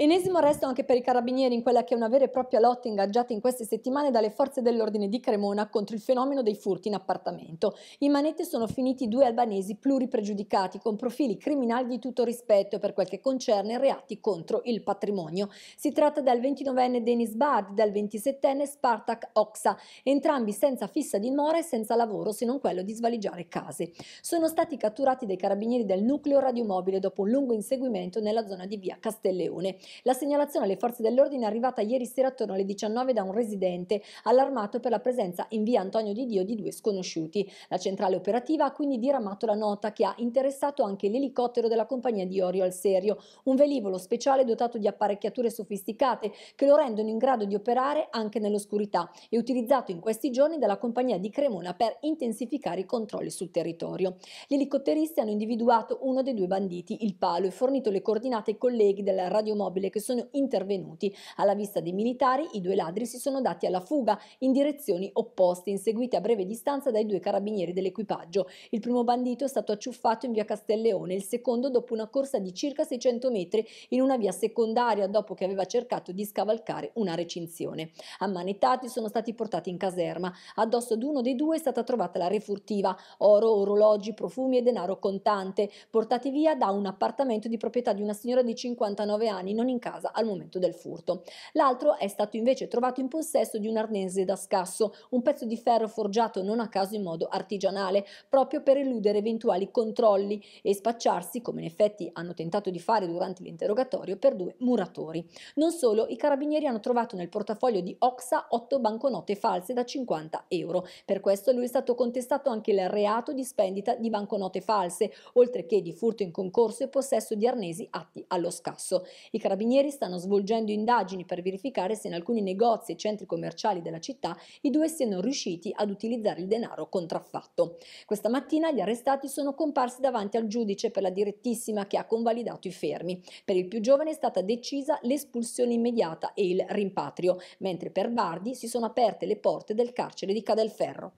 Enesimo arresto anche per i carabinieri in quella che è una vera e propria lotta ingaggiata in queste settimane dalle forze dell'ordine di Cremona contro il fenomeno dei furti in appartamento. In manette sono finiti due albanesi pluripregiudicati con profili criminali di tutto rispetto per quel che concerne reati contro il patrimonio. Si tratta del 29enne Denis Bard e del 27enne Spartak Oxa, entrambi senza fissa dimora e senza lavoro se non quello di svaligiare case. Sono stati catturati dai carabinieri del nucleo radiomobile dopo un lungo inseguimento nella zona di via Castelleone. La segnalazione alle forze dell'ordine è arrivata ieri sera attorno alle 19 da un residente allarmato per la presenza in via Antonio di Dio di due sconosciuti. La centrale operativa ha quindi diramato la nota che ha interessato anche l'elicottero della compagnia di Orio al Serio, un velivolo speciale dotato di apparecchiature sofisticate che lo rendono in grado di operare anche nell'oscurità e utilizzato in questi giorni dalla compagnia di Cremona per intensificare i controlli sul territorio. Gli elicotteristi hanno individuato uno dei due banditi, il Palo, e fornito le coordinate ai colleghi della radiomobile mobile che sono intervenuti. Alla vista dei militari, i due ladri si sono dati alla fuga in direzioni opposte, inseguiti a breve distanza dai due carabinieri dell'equipaggio. Il primo bandito è stato acciuffato in via Castelleone, il secondo dopo una corsa di circa 600 metri in una via secondaria dopo che aveva cercato di scavalcare una recinzione. Ammanettati sono stati portati in caserma. Addosso ad uno dei due è stata trovata la refurtiva, oro, orologi, profumi e denaro contante, portati via da un appartamento di proprietà di una signora di 59 anni non erano in casa al momento del furto. L'altro è stato invece trovato in possesso di un arnese da scasso, un pezzo di ferro forgiato non a caso in modo artigianale, proprio per eludere eventuali controlli e spacciarsi, come in effetti hanno tentato di fare durante l'interrogatorio, per due muratori. Non solo, i carabinieri hanno trovato nel portafoglio di Oxa otto banconote false da 50 euro. Per questo lui è stato contestato anche il reato di spendita di banconote false, oltre che di furto in concorso e possesso di arnesi atti allo scasso. I carabinieri Carabinieri stanno svolgendo indagini per verificare se in alcuni negozi e centri commerciali della città i due siano riusciti ad utilizzare il denaro contraffatto. Questa mattina gli arrestati sono comparsi davanti al giudice per la direttissima che ha convalidato i fermi. Per il più giovane è stata decisa l'espulsione immediata e il rimpatrio, mentre per Bardi si sono aperte le porte del carcere di Cadelferro.